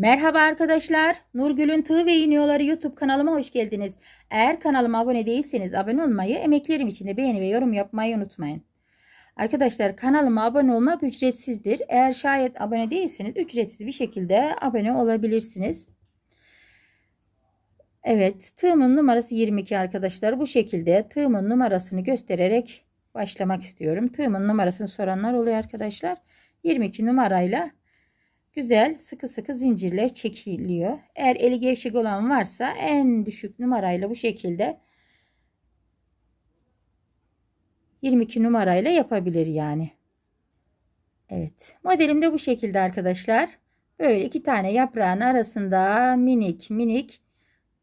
Merhaba arkadaşlar. Nurgül'ün Tığ ve İniyoları YouTube kanalıma hoş geldiniz. Eğer kanalıma abone değilseniz abone olmayı, emeklerim için de beğeni ve yorum yapmayı unutmayın. Arkadaşlar kanalıma abone olmak ücretsizdir. Eğer şayet abone değilseniz ücretsiz bir şekilde abone olabilirsiniz. Evet tığımın numarası 22 arkadaşlar. Bu şekilde tığımın numarasını göstererek başlamak istiyorum. Tığımın numarasını soranlar oluyor arkadaşlar. 22 numarayla güzel sıkı sıkı zincirler çekiliyor. Eğer eli gevşek olan varsa en düşük numarayla bu şekilde 22 numarayla yapabilir yani. Evet modelim de bu şekilde arkadaşlar. Böyle iki tane yaprağın arasında minik minik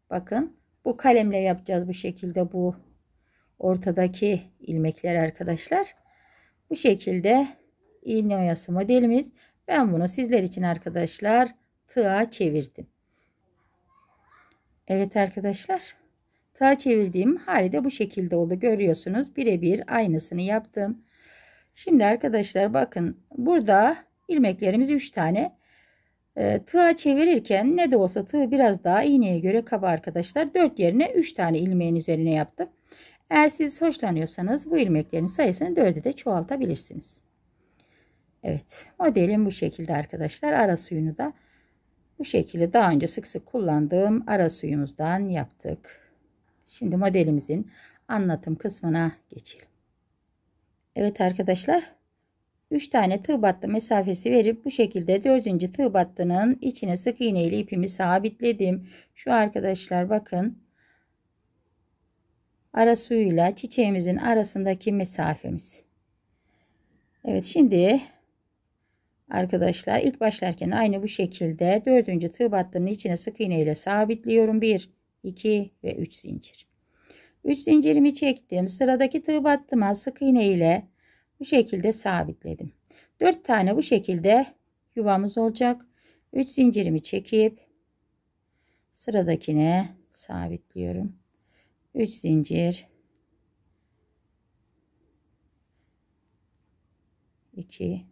bakın bu kalemle yapacağız bu şekilde bu ortadaki ilmekler arkadaşlar. Bu şekilde iğne oyası modelimiz ben bunu sizler için arkadaşlar tığa çevirdim. Evet arkadaşlar. Tığa çevirdiğim hali de bu şekilde oldu. Görüyorsunuz birebir aynısını yaptım. Şimdi arkadaşlar bakın burada ilmeklerimiz 3 tane. Ee, tığa çevirirken ne de olsa tığ biraz daha iğneye göre kaba arkadaşlar. 4 yerine 3 tane ilmeğin üzerine yaptım. Eğer siz hoşlanıyorsanız bu ilmeklerin sayısını 4'e de çoğaltabilirsiniz. Evet modelim bu şekilde arkadaşlar. Ara suyunu da bu şekilde daha önce sık sık kullandığım ara suyumuzdan yaptık. Şimdi modelimizin anlatım kısmına geçelim. Evet arkadaşlar 3 tane tığ battı mesafesi verip bu şekilde 4. tığ battının içine sık iğneyle ile ipimi sabitledim. Şu arkadaşlar bakın ara suyuyla çiçeğimizin arasındaki mesafemiz. Evet şimdi Arkadaşlar ilk başlarken aynı bu şekilde dördüncü tığ battığının içine sık iğne ile sabitliyorum. 1, 2 ve 3 zincir. 3 zincirimi çektim. Sıradaki tığ battıma sık iğne ile bu şekilde sabitledim. 4 tane bu şekilde yuvamız olacak. 3 zincirimi çekip sıradakine sabitliyorum. 3 zincir 2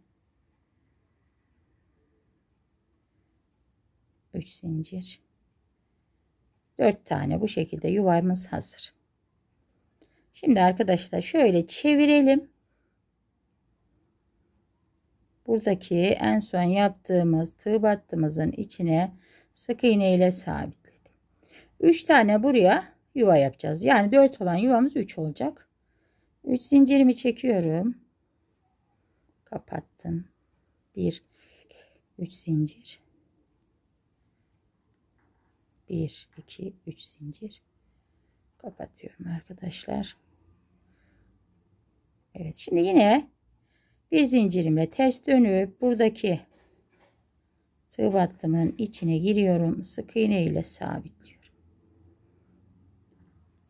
3 zincir 4 tane bu şekilde yuvamız hazır şimdi arkadaşlar şöyle çevirelim buradaki en son yaptığımız tığ battığımızın içine sık iğne ile sabitledim 3 tane buraya yuva yapacağız yani 4 olan yuvamız 3 olacak 3 zincirimi çekiyorum kapattım 1 3 zincir 1 2 3 zincir kapatıyorum arkadaşlar Evet şimdi yine bir zincirimle ters dönüp buradaki tığ battımın içine giriyorum sık iğne ile sabitliyorum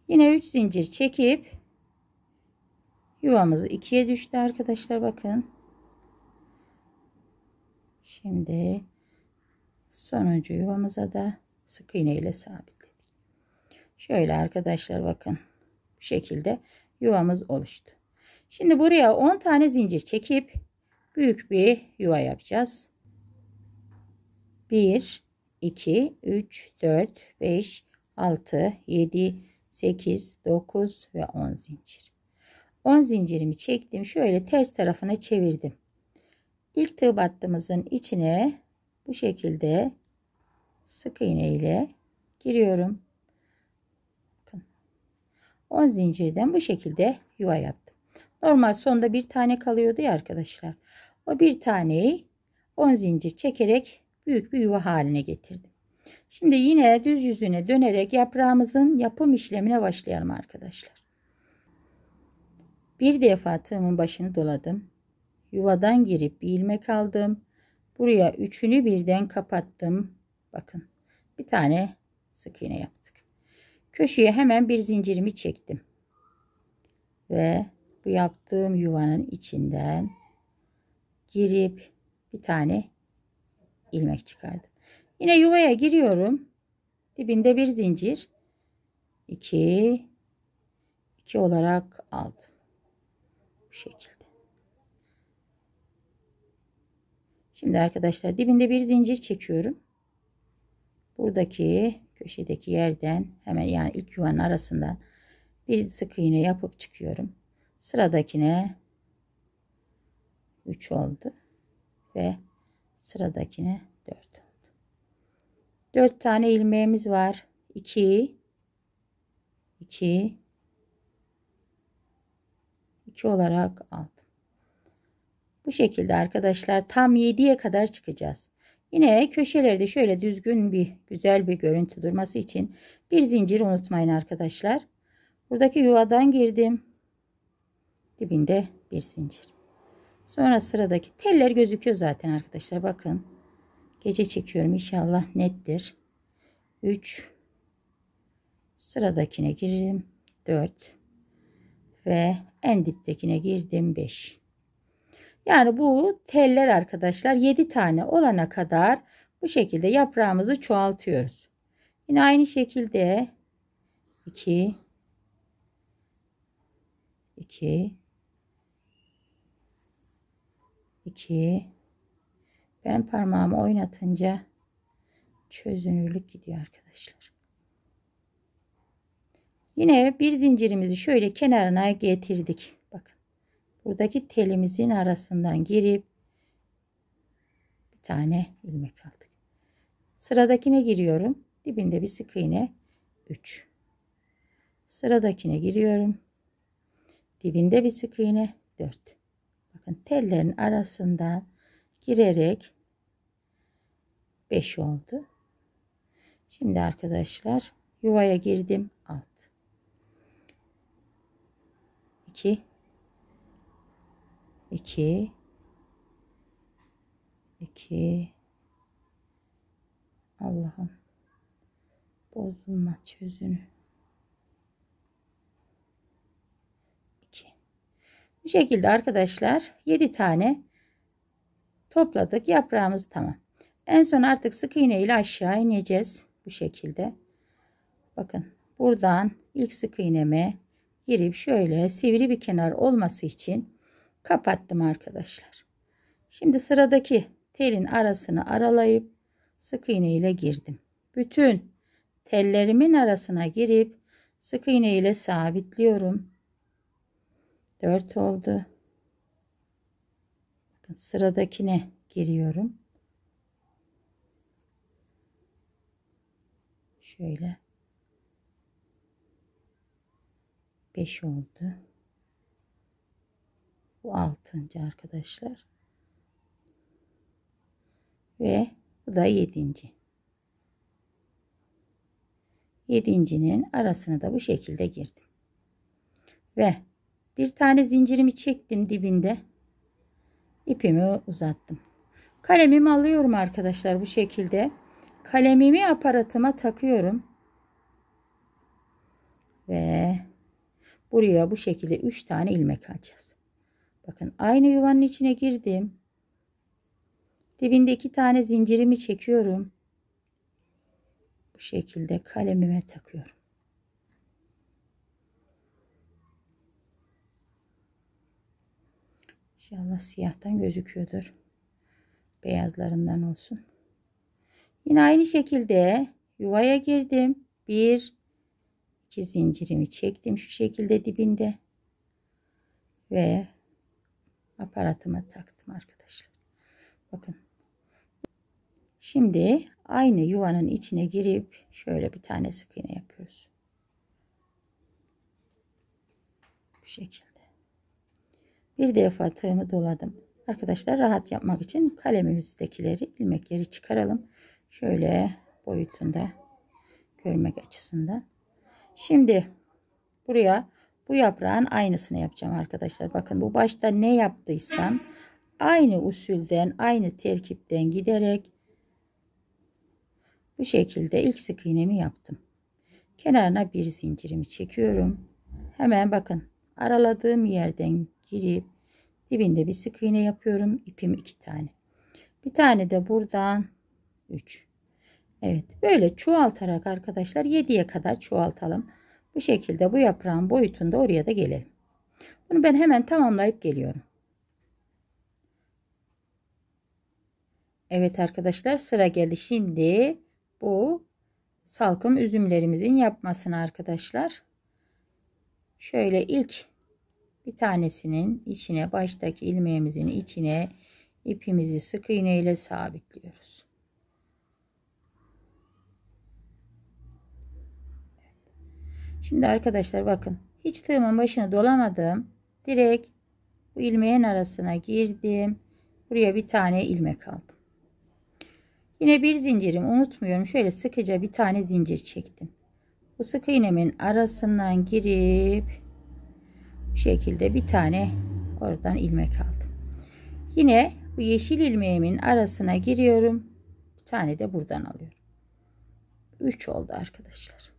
yine 3 zincir çekip yuvamızı ikiye düştü arkadaşlar bakın şimdi sonuncu yuvamıza da sık iğne ile sabitledik. Şöyle arkadaşlar bakın bu şekilde yuvamız oluştu. Şimdi buraya 10 tane zincir çekip büyük bir yuva yapacağız. 1 2 3 4 5 6 7 8 9 ve 10 zincir. 10 zincirimi çektim. Şöyle ters tarafına çevirdim. İlk tığ battığımızın içine bu şekilde sık iğne ile giriyorum. Bakın. 10 zincirden bu şekilde yuva yaptım. Normal sonda bir tane kalıyordu ya arkadaşlar. O bir taneyi 10 zincir çekerek büyük bir yuva haline getirdim. Şimdi yine düz yüzüne dönerek yaprağımızın yapım işlemine başlayalım arkadaşlar. Bir defa tığımın başını doladım. Yuvadan girip bir ilmek aldım. Buraya üçünü birden kapattım. Bakın bir tane sık iğne yaptık. Köşeye hemen bir zincirimi çektim. Ve bu yaptığım yuvanın içinden girip bir tane ilmek çıkardım. Yine yuvaya giriyorum. Dibinde bir zincir. 2 2 olarak aldım. Bu şekilde. Şimdi arkadaşlar dibinde bir zincir çekiyorum buradaki köşedeki yerden hemen yani ilk yuvanın arasından bir sık iğne yapıp çıkıyorum. Sıradakine 3 oldu ve sıradakine 4 oldu. 4 tane ilmeğimiz var. 2 2 2 olarak aldım. Bu şekilde arkadaşlar tam 7'ye kadar çıkacağız. Yine köşelerde şöyle düzgün bir güzel bir görüntü durması için bir zincir unutmayın arkadaşlar. Buradaki yuvadan girdim. Dibinde bir zincir. Sonra sıradaki teller gözüküyor zaten arkadaşlar. Bakın. Gece çekiyorum. inşallah nettir. 3 Sıradakine girdim. 4 ve en diptekine girdim 5. Yani bu teller arkadaşlar 7 tane olana kadar bu şekilde yaprağımızı çoğaltıyoruz. Yine aynı şekilde 2 2 2 ben parmağımı oynatınca çözünürlük gidiyor arkadaşlar. Yine bir zincirimizi şöyle kenarına getirdik buradaki telimizin arasından girip bir tane ilmek aldık. Sıradakine giriyorum. Dibinde bir sık iğne 3. Sıradakine giriyorum. Dibinde bir sık iğne 4. Bakın tellerin arasından girerek 5 oldu. Şimdi arkadaşlar yuvaya girdim. Alt. 2 2 2 Allah'ım bozulma çözünü 2 Bu şekilde arkadaşlar 7 tane topladık yaprağımız tamam. En son artık sık iğne ile aşağı ineceğiz bu şekilde. Bakın buradan ilk sık iğneme girip şöyle sivri bir kenar olması için kapattım arkadaşlar. Şimdi sıradaki telin arasını aralayıp sık iğne ile girdim. Bütün tellerimin arasına girip sık iğne ile sabitliyorum. 4 oldu. sıradakine giriyorum. Şöyle 5 oldu. Bu altıncı arkadaşlar. Ve bu da yedinci. Yedincinin arasını da bu şekilde girdim. Ve bir tane zincirimi çektim dibinde. ipimi uzattım. Kalemimi alıyorum arkadaşlar bu şekilde. Kalemimi aparatıma takıyorum. Ve buraya bu şekilde 3 tane ilmek alacağız. Bakın aynı yuvanın içine girdim. Dibinde iki tane zincirimi çekiyorum. Bu şekilde kalemime takıyorum. İnşallah siyahtan gözüküyordur. Beyazlarından olsun. Yine aynı şekilde yuvaya girdim. Bir, iki zincirimi çektim şu şekilde dibinde. Ve aparatıma taktım arkadaşlar. Bakın. Şimdi aynı yuvanın içine girip şöyle bir tane sık iğne yapıyoruz. Bu şekilde. Bir defa tığımı doladım. Arkadaşlar rahat yapmak için kalemimizdekileri ilmekleri çıkaralım. Şöyle boyutunda görmek açısından. Şimdi buraya bu yaprağın aynısını yapacağım arkadaşlar. Bakın bu başta ne yaptıysam aynı usulden aynı terkipten giderek bu şekilde ilk sık iğnemi yaptım. Kenarına bir zincirimi çekiyorum. Hemen bakın araladığım yerden girip dibinde bir sık iğne yapıyorum. İpim iki tane. Bir tane de buradan 3. Evet böyle çoğaltarak arkadaşlar 7'ye kadar çoğaltalım. Bu şekilde bu yaprağın boyutunda oraya da gelelim. Bunu ben hemen tamamlayıp geliyorum. Evet arkadaşlar sıra geldi şimdi bu salkım üzümlerimizin yapmasına arkadaşlar. Şöyle ilk bir tanesinin içine baştaki ilmeğimizin içine ipimizi sık iğne ile sabitliyoruz. Şimdi arkadaşlar bakın. Hiç tığımın başına dolamadım. Direkt bu ilmeğin arasına girdim. Buraya bir tane ilmek aldım. Yine bir zincirim unutmuyorum. Şöyle sıkıca bir tane zincir çektim. Bu sık iğnemin arasından girip bu şekilde bir tane oradan ilmek aldım. Yine bu yeşil ilmeğimin arasına giriyorum. Bir tane de buradan alıyorum. 3 oldu arkadaşlar.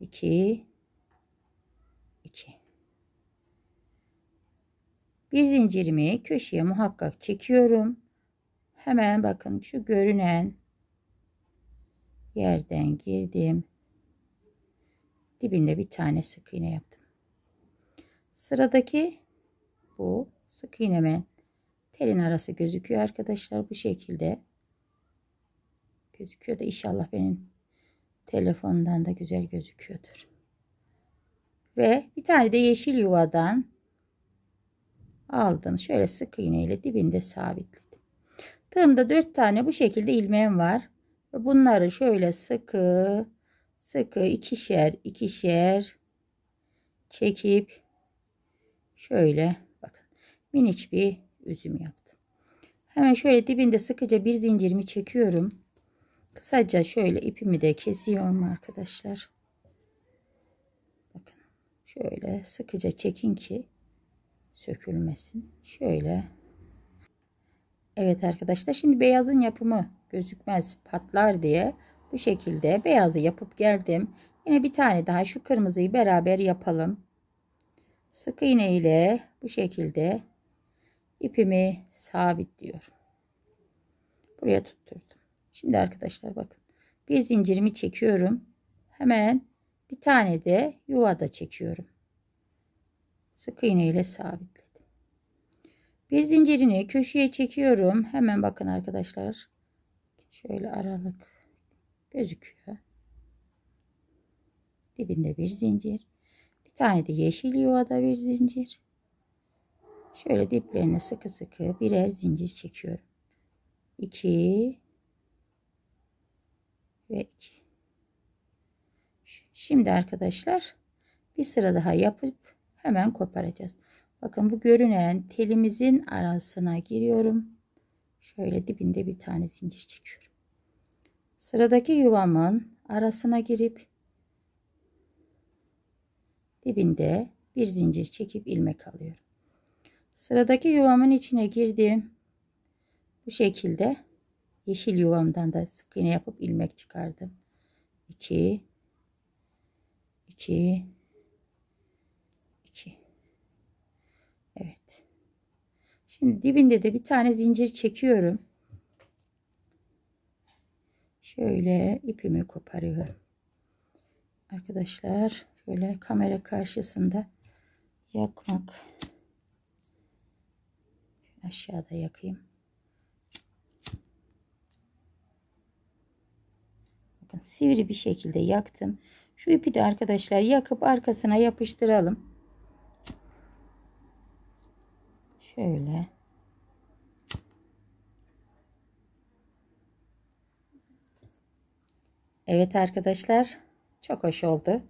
2 2 bir zincirimi köşeye muhakkak çekiyorum hemen bakın şu görünen yerden girdim dibinde bir tane sık iğne yaptım sıradaki bu sık iğneme telin arası gözüküyor arkadaşlar bu şekilde gözüküyor da inşallah benim Telefondan da güzel gözüküyordur. Ve bir tane de yeşil yuvadan aldım. Şöyle sık iğneyle dibinde sabitledim. Tığımda 4 tane bu şekilde ilmeğim var. Bunları şöyle sıkı sıkı ikişer ikişer çekip şöyle bakın minik bir üzüm yaptım. Hemen şöyle dibinde sıkıca bir zincirimi çekiyorum. Kısaca şöyle ipimi de kesiyorum arkadaşlar. Bakın şöyle sıkıca çekin ki sökülmesin. Şöyle. Evet arkadaşlar şimdi beyazın yapımı gözükmez patlar diye bu şekilde beyazı yapıp geldim. Yine bir tane daha şu kırmızıyı beraber yapalım. Sık iğne ile bu şekilde ipimi sabitliyorum. Buraya tutturdum. Şimdi arkadaşlar bakın. Bir zincirimi çekiyorum. Hemen bir tane de yuvada çekiyorum. Sık iğne ile sabitledim. Bir zincirini köşeye çekiyorum. Hemen bakın arkadaşlar. Şöyle aralık gözüküyor. Dibinde bir zincir. Bir tane de yeşil yuvada bir zincir. Şöyle diplerine sıkı sıkı birer zincir çekiyorum. 2 ve 2. Şimdi arkadaşlar bir sıra daha yapıp hemen koparacağız. Bakın bu görünen telimizin arasına giriyorum. Şöyle dibinde bir tane zincir çekiyorum. Sıradaki yuvamın arasına girip dibinde bir zincir çekip ilmek alıyorum. Sıradaki yuvamın içine girdim. Bu şekilde Yeşil yuvamdan da sık iğne yapıp ilmek çıkardım. 2 2 2 Evet. Şimdi dibinde de bir tane zincir çekiyorum. Şöyle ipimi koparıyorum. Arkadaşlar şöyle kamera karşısında yakmak aşağıda yakayım. Bakın sivri bir şekilde yaktım. Şu ipi de arkadaşlar yakıp arkasına yapıştıralım. Şöyle. Evet arkadaşlar çok hoş oldu.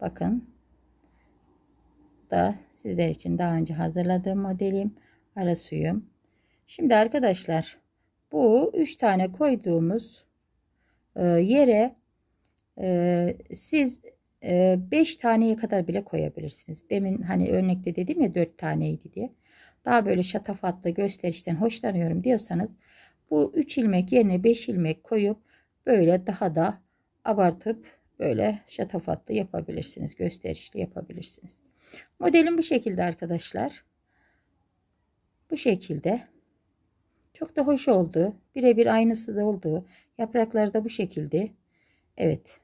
Bakın da sizler için daha önce hazırladığım modelim ara suyum. Şimdi arkadaşlar bu 3 tane koyduğumuz e, yere e, siz 5 e, taneye kadar bile koyabilirsiniz. Demin hani örnekte dedim ya 4 taneydi diye. Daha böyle şatafatlı gösterişten hoşlanıyorum diyorsanız bu 3 ilmek yerine 5 ilmek koyup böyle daha da abartıp böyle şatafatlı yapabilirsiniz. Gösterişli yapabilirsiniz. Modelim bu şekilde arkadaşlar. Bu şekilde. Çok da hoş oldu. Birebir aynısı da oldu. Yapraklar da bu şekilde. Evet.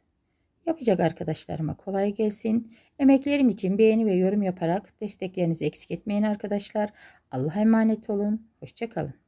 Yapacak arkadaşlarıma kolay gelsin. Emeklerim için beğeni ve yorum yaparak desteklerinizi eksik etmeyin arkadaşlar. Allah'a emanet olun. Hoşçakalın.